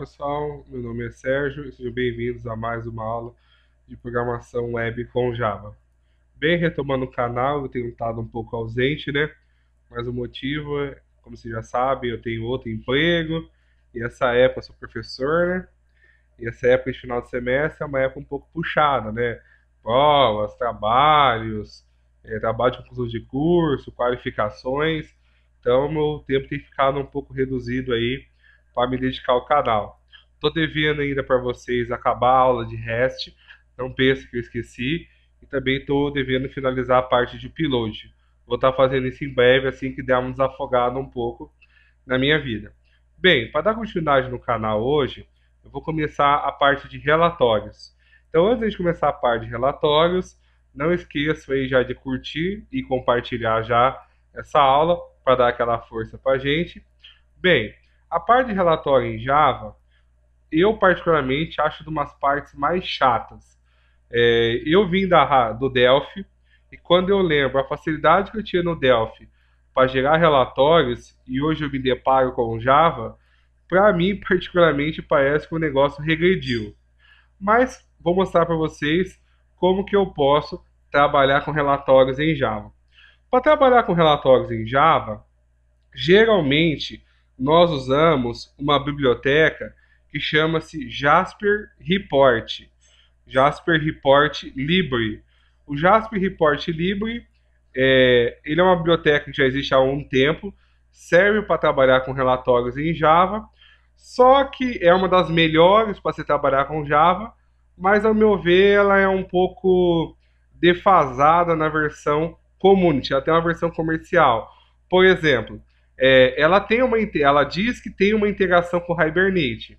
pessoal, meu nome é Sérgio e sejam bem-vindos a mais uma aula de programação web com Java. Bem, retomando o canal, eu tenho estado um pouco ausente, né? Mas o motivo, é, como vocês já sabem, eu tenho outro emprego e essa época eu sou professor, né? E essa época de final de semestre é uma época um pouco puxada, né? Provas, trabalhos, é, trabalho de conclusão de curso, qualificações. Então, meu tempo tem ficado um pouco reduzido aí para me dedicar ao canal. Tô devendo ainda para vocês acabar a aula de REST, não pense que eu esqueci, e também estou devendo finalizar a parte de upload. Vou estar tá fazendo isso em breve, assim que der uma desafogada um pouco na minha vida. Bem, para dar continuidade no canal hoje, eu vou começar a parte de relatórios. Então, antes de começar a parte de relatórios, não esqueça aí já de curtir e compartilhar já essa aula para dar aquela força para a gente. Bem, a parte de relatório em Java, eu particularmente acho de umas partes mais chatas. É, eu vim da, do Delphi e quando eu lembro a facilidade que eu tinha no Delphi para gerar relatórios e hoje eu me deparo com Java, para mim particularmente parece que o negócio regrediu. Mas vou mostrar para vocês como que eu posso trabalhar com relatórios em Java. Para trabalhar com relatórios em Java, geralmente nós usamos uma biblioteca que chama-se Jasper Report. Jasper Report Libre. O Jasper Report Libre é, ele é uma biblioteca que já existe há um tempo, serve para trabalhar com relatórios em Java, só que é uma das melhores para se trabalhar com Java, mas ao meu ver ela é um pouco defasada na versão community, até tem uma versão comercial. Por exemplo, é, ela tem uma, ela diz que tem uma integração com o Hibernate.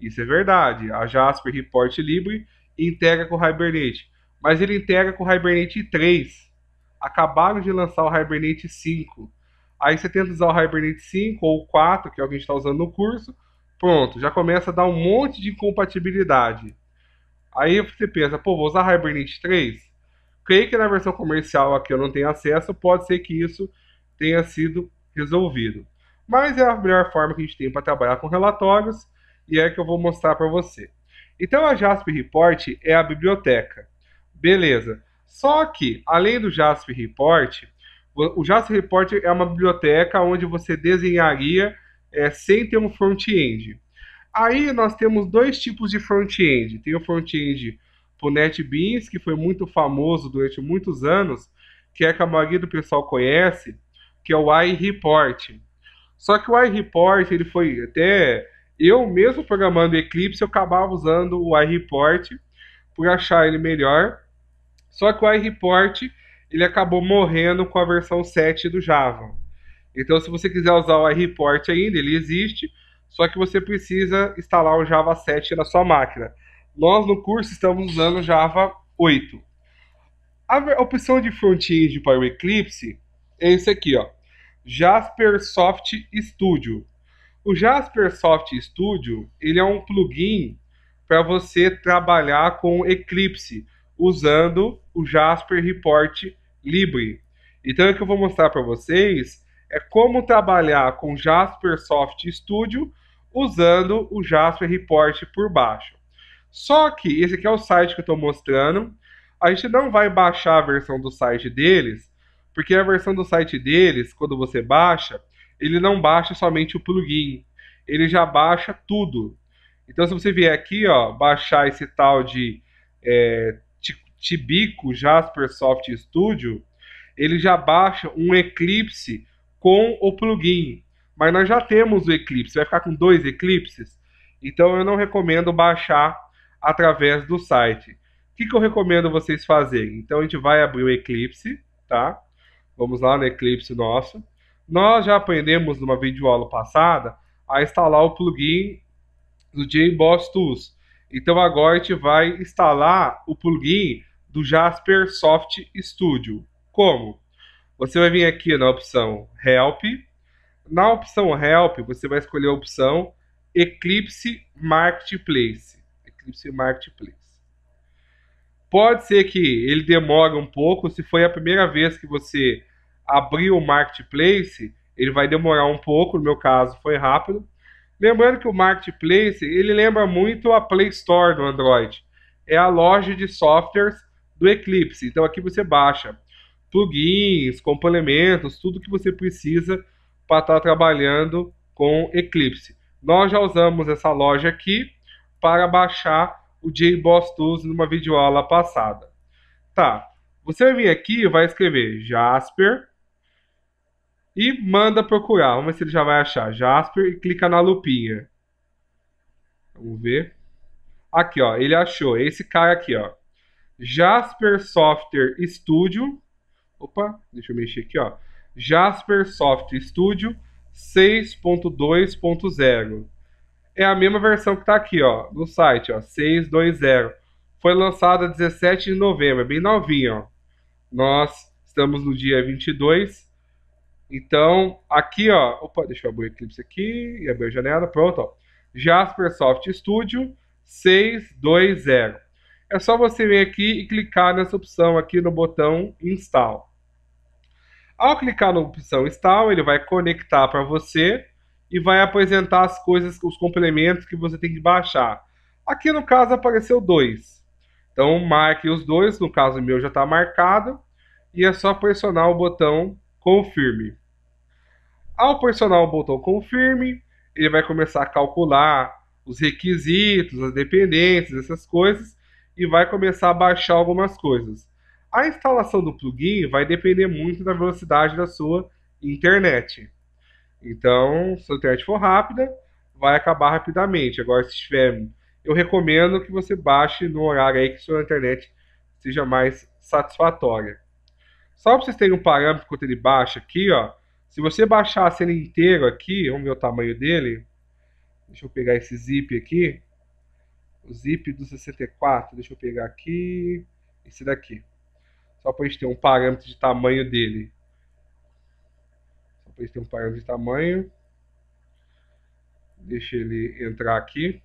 Isso é verdade. A Jasper Report Libre integra com o Hibernate, mas ele integra com o Hibernate 3. Acabaram de lançar o Hibernate 5. Aí você tenta usar o Hibernate 5 ou 4, que é o que a gente está usando no curso, pronto, já começa a dar um monte de incompatibilidade. Aí você pensa, pô, vou usar Hibernate 3? Creio que na versão comercial aqui eu não tenho acesso, pode ser que isso tenha sido resolvido. Mas é a melhor forma que a gente tem para trabalhar com relatórios e é que eu vou mostrar para você. Então a Jasper Report é a biblioteca. Beleza. Só que, além do Jasper Report, o Jasper Report é uma biblioteca onde você desenharia é, sem ter um front-end. Aí nós temos dois tipos de front-end. Tem o front-end para NetBeans, que foi muito famoso durante muitos anos, que é que a maioria do pessoal conhece, que é o iReport. Só que o iReport, ele foi até eu mesmo programando Eclipse, eu acabava usando o iReport por achar ele melhor. Só que o iReport, ele acabou morrendo com a versão 7 do Java. Então, se você quiser usar o iReport ainda, ele existe, só que você precisa instalar o Java 7 na sua máquina. Nós, no curso, estamos usando Java 8. A opção de front-end para o Eclipse é esse aqui, ó. Jaspersoft Studio. O Jaspersoft Studio ele é um plugin para você trabalhar com Eclipse usando o Jasper Report Libre. Então, o que eu vou mostrar para vocês é como trabalhar com Jaspersoft Studio usando o Jasper Report por baixo. Só que esse aqui é o site que eu estou mostrando. A gente não vai baixar a versão do site deles, porque a versão do site deles, quando você baixa, ele não baixa somente o plugin, ele já baixa tudo. Então, se você vier aqui, ó, baixar esse tal de é, Tibico Jasper Soft Studio, ele já baixa um Eclipse com o plugin. Mas nós já temos o Eclipse, vai ficar com dois Eclipses. Então, eu não recomendo baixar através do site. O que, que eu recomendo vocês fazerem? Então, a gente vai abrir o Eclipse, tá? Vamos lá no Eclipse nosso. Nós já aprendemos numa videoaula passada a instalar o plugin do JBoss Tools. Então agora a gente vai instalar o plugin do Jasper Soft Studio. Como? Você vai vir aqui na opção Help. Na opção Help, você vai escolher a opção Eclipse Marketplace. Eclipse Marketplace. Pode ser que ele demore um pouco se foi a primeira vez que você abrir o marketplace, ele vai demorar um pouco, no meu caso foi rápido. Lembrando que o marketplace, ele lembra muito a Play Store do Android. É a loja de softwares do Eclipse. Então aqui você baixa plugins, complementos, tudo que você precisa para estar tá trabalhando com Eclipse. Nós já usamos essa loja aqui para baixar o JBoss Tools numa videoaula passada. Tá, você vai vir aqui e vai escrever Jasper e manda procurar. Vamos ver se ele já vai achar. Jasper e clica na lupinha. Vamos ver. Aqui, ó, ele achou. Esse cara aqui, ó. Jasper Software Studio. Opa, deixa eu mexer aqui, ó. Jasper Software Studio 6.2.0. É a mesma versão que tá aqui, ó, no site, ó, 6.2.0. Foi lançada 17 de novembro, é bem novinho, ó. Nós estamos no dia 22 então, aqui, ó, opa, deixa eu abrir o Eclipse aqui e abrir a janela, pronto, ó. Jasper Soft Studio 620. É só você vir aqui e clicar nessa opção aqui no botão Install. Ao clicar na opção Install, ele vai conectar para você e vai apresentar as coisas, os complementos que você tem que baixar. Aqui no caso apareceu dois. Então marque os dois, no caso meu já está marcado. E é só pressionar o botão confirme. Ao pressionar o botão confirme, ele vai começar a calcular os requisitos, as dependências, essas coisas, e vai começar a baixar algumas coisas. A instalação do plugin vai depender muito da velocidade da sua internet. Então, se a internet for rápida, vai acabar rapidamente. Agora, se tiver, eu recomendo que você baixe no horário aí que sua internet seja mais satisfatória. Só para vocês terem um parâmetro quanto ele baixa aqui, ó. Se você baixar a cena inteira aqui, vamos ver o tamanho dele. Deixa eu pegar esse zip aqui. O zip do 64, deixa eu pegar aqui. Esse daqui. Só para a gente ter um parâmetro de tamanho dele. Só para a gente ter um parâmetro de tamanho. Deixa ele entrar aqui.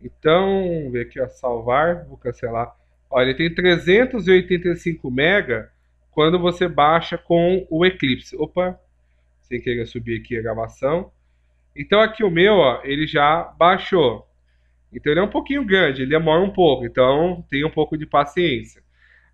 Então, vamos ver aqui, ó, salvar. Vou cancelar Olha, ele tem 385 mega quando você baixa com o Eclipse. Opa, sem querer subir aqui a gravação. Então aqui o meu, ó, ele já baixou. Então ele é um pouquinho grande, ele demora um pouco, então tenha um pouco de paciência.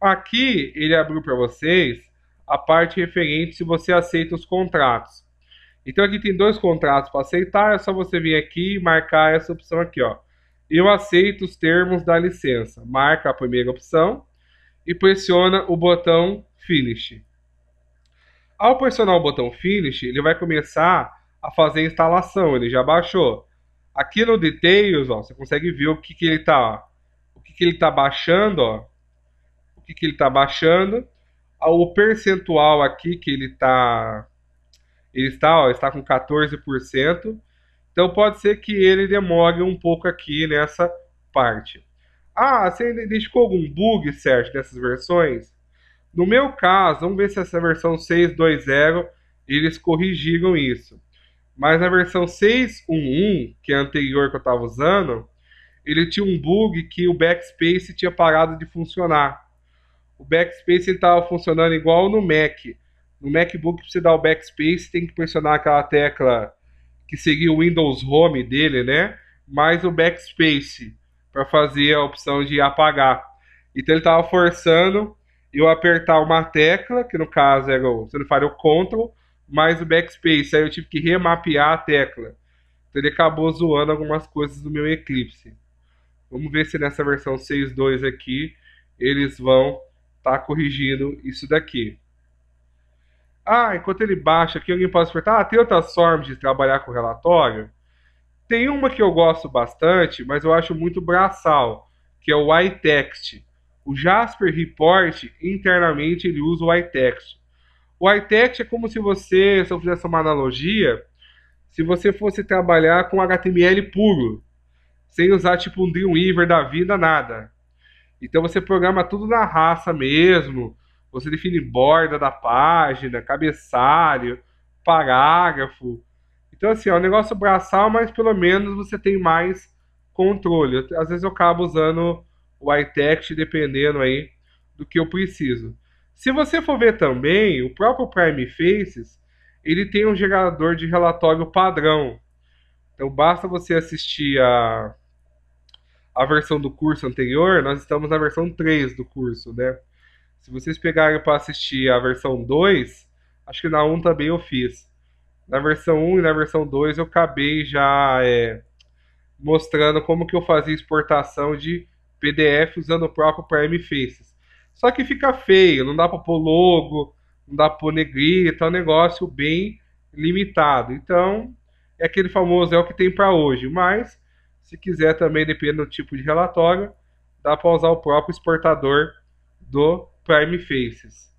Aqui ele abriu para vocês a parte referente se você aceita os contratos. Então aqui tem dois contratos para aceitar, é só você vir aqui e marcar essa opção aqui, ó. Eu aceito os termos da licença. Marca a primeira opção e pressiona o botão Finish. Ao pressionar o botão Finish, ele vai começar a fazer a instalação. Ele já baixou. Aqui no Details, ó, você consegue ver o que, que ele está, o que, que ele está baixando, ó, o que, que ele está baixando, ah, o percentual aqui que ele está, ele está, ó, está com 14%. Então pode ser que ele demore um pouco aqui nessa parte. Ah, você identificou algum bug, Sérgio, nessas versões? No meu caso, vamos ver se essa versão 6.2.0 eles corrigiram isso. Mas na versão 6.1.1, que é a anterior que eu estava usando, ele tinha um bug que o backspace tinha parado de funcionar. O backspace estava funcionando igual no Mac. No MacBook, para você dar o backspace, tem que pressionar aquela tecla que seguia o Windows Home dele, né? Mais o backspace para fazer a opção de apagar. Então ele estava forçando eu apertar uma tecla, que no caso era o, se não falha, o Ctrl, mais o backspace. Aí eu tive que remapear a tecla. Então ele acabou zoando algumas coisas do meu Eclipse. Vamos ver se nessa versão 6.2 aqui eles vão estar tá corrigindo isso daqui ah, enquanto ele baixa aqui, alguém pode despertar. Ah, tem outras formas de trabalhar com relatório? Tem uma que eu gosto bastante, mas eu acho muito braçal, que é o iText. O Jasper Report, internamente, ele usa o iText. O iText é como se você, se eu fizesse uma analogia, se você fosse trabalhar com HTML puro, sem usar tipo um Dreamweaver da vida, nada. Então você programa tudo na raça mesmo, você define borda da página, cabeçalho, parágrafo. Então, assim, o um negócio braçal, mas pelo menos você tem mais controle. Às vezes eu acabo usando o iText dependendo aí do que eu preciso. Se você for ver também, o próprio Prime Faces, ele tem um gerador de relatório padrão. Então basta você assistir a, a versão do curso anterior, nós estamos na versão 3 do curso, né? Se vocês pegarem para assistir a versão 2, acho que na 1 também eu fiz. Na versão 1 e na versão 2 eu acabei já é, mostrando como que eu fazia exportação de PDF usando o próprio Prime Faces. Só que fica feio, não dá para pôr logo, não dá para pôr negrita, é um negócio bem limitado. Então, é aquele famoso é o que tem para hoje, mas se quiser também, dependendo do tipo de relatório, dá para usar o próprio exportador do Prime Faces.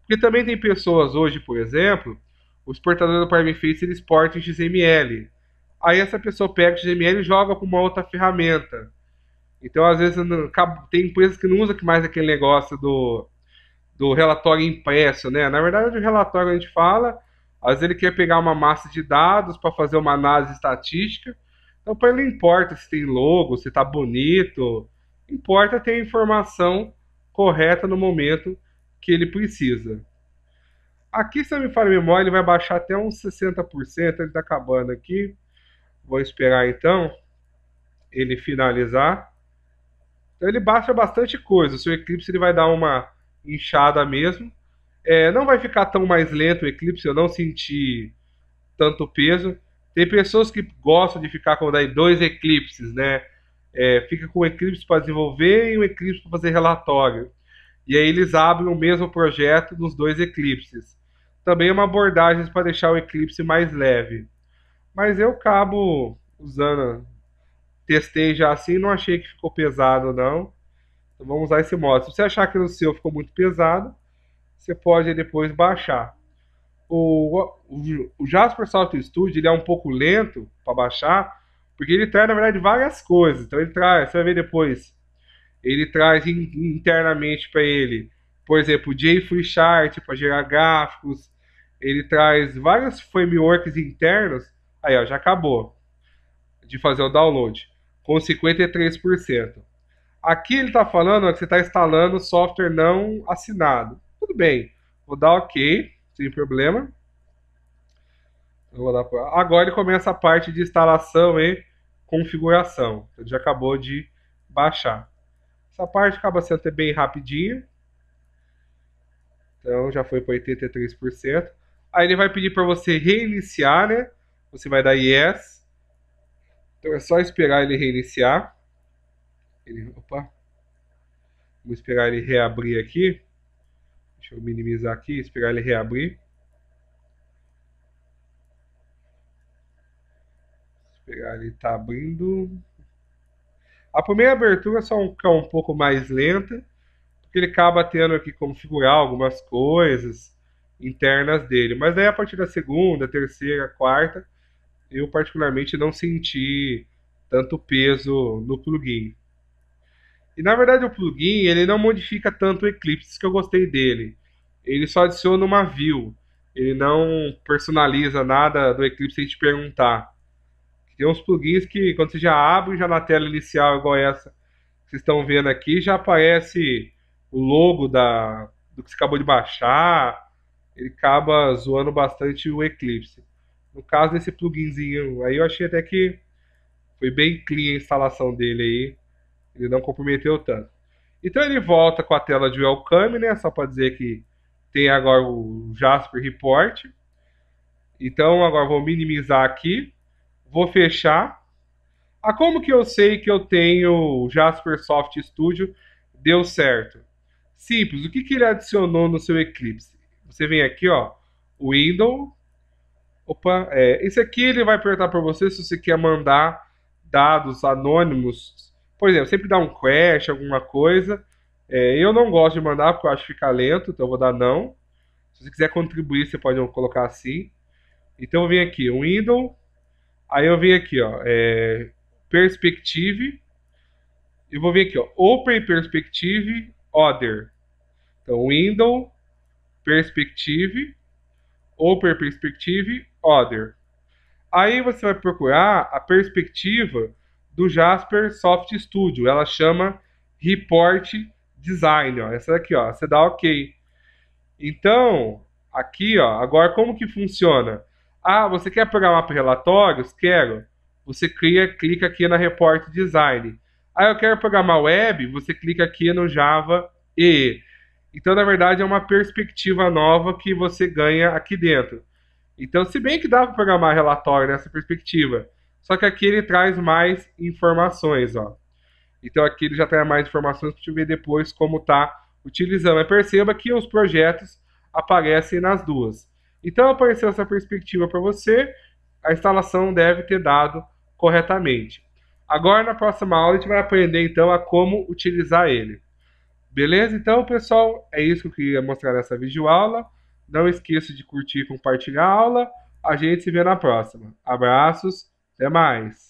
Porque também tem pessoas hoje, por exemplo, o exportador do Prime Face exporta em XML. Aí essa pessoa pega o XML e joga para uma outra ferramenta. Então, às vezes, tem empresas que não usam mais aquele negócio do, do relatório impresso, né? Na verdade, o relatório a gente fala, às vezes ele quer pegar uma massa de dados para fazer uma análise estatística. Então, para ele não importa se tem logo, se está bonito, importa ter informação correta no momento que ele precisa. Aqui, se eu me falar memória, ele vai baixar até uns 60%. Ele está acabando aqui. Vou esperar então ele finalizar. Então ele baixa bastante coisa. O seu Eclipse ele vai dar uma inchada mesmo. É, não vai ficar tão mais lento o Eclipse, eu não senti tanto peso. Tem pessoas que gostam de ficar com dois eclipses, né? é, fica com o Eclipse para desenvolver e o Eclipse para fazer relatório. E aí eles abrem o mesmo projeto nos dois eclipses. Também é uma abordagem para deixar o eclipse mais leve. Mas eu cabo usando, testei já assim, não achei que ficou pesado não. Então vamos usar esse modo. Se você achar que no seu ficou muito pesado, você pode depois baixar. O, o, o Jasper Salto Studio ele é um pouco lento para baixar, porque ele traz, na verdade, várias coisas. Então ele traz, você vai ver depois. Ele traz internamente para ele, por exemplo, o J Chart para gerar gráficos. Ele traz vários frameworks internos. Aí, ó, já acabou de fazer o download, com 53%. Aqui ele está falando ó, que você está instalando software não assinado. Tudo bem, vou dar OK, sem problema. Agora ele começa a parte de instalação e configuração. Ele já acabou de baixar. Essa parte acaba sendo até bem rapidinho. Então já foi para 83%. Aí ele vai pedir para você reiniciar, né? Você vai dar yes. Então é só esperar ele reiniciar. Ele, opa. Vou esperar ele reabrir aqui. Deixa eu minimizar aqui, esperar ele reabrir. ele tá abrindo. A primeira abertura é só um, é um pouco mais lenta, porque ele acaba tendo que configurar algumas coisas internas dele. Mas daí a partir da segunda, terceira, quarta, eu particularmente não senti tanto peso no plugin. E na verdade o plugin ele não modifica tanto o Eclipse que eu gostei dele. Ele só adiciona uma view. Ele não personaliza nada do Eclipse sem te perguntar. Tem uns plugins que quando você já abre, já na tela inicial, igual essa que vocês estão vendo aqui, já aparece o logo da, do que você acabou de baixar. Ele acaba zoando bastante o Eclipse. No caso desse pluginzinho aí, eu achei até que foi bem clean a instalação dele aí. Ele não comprometeu tanto. Então ele volta com a tela de Welcome, né? Só para dizer que tem agora o Jasper Report. Então agora vou minimizar aqui vou fechar. Ah, como que eu sei que eu tenho o Jasper Soft Studio? Deu certo. Simples, o que, que ele adicionou no seu Eclipse? Você vem aqui, ó, Window. Opa, é, esse aqui ele vai perguntar para você se você quer mandar dados anônimos. Por exemplo, sempre dá um crash, alguma coisa. É, eu não gosto de mandar porque eu acho que fica lento, então eu vou dar não. Se você quiser contribuir, você pode colocar assim. Então eu venho aqui, Window, Aí eu vim aqui, ó, é, Perspective. Eu vou vir aqui, ó, Open Perspective Other. Então, Window, Perspective, Open Perspective Other. Aí você vai procurar a perspectiva do Jasper Soft Studio. Ela chama Report Design, ó. Essa daqui, ó. Você dá OK. Então, aqui, ó. Agora, como que funciona? Ah, você quer programar para relatórios? Quero. Você cria, clica aqui na Report Design. Ah, eu quero programar web? Você clica aqui no Java e Então, na verdade, é uma perspectiva nova que você ganha aqui dentro. Então, se bem que dá para programar relatório nessa perspectiva, só que aqui ele traz mais informações, ó. Então aqui ele já traz mais informações para te ver depois como tá utilizando. Mas perceba que os projetos aparecem nas duas. Então apareceu essa perspectiva para você, a instalação deve ter dado corretamente. Agora na próxima aula a gente vai aprender então a como utilizar ele. Beleza? Então, pessoal, é isso que eu queria mostrar nessa videoaula. Não esqueça de curtir e compartilhar a aula. A gente se vê na próxima. Abraços, até mais!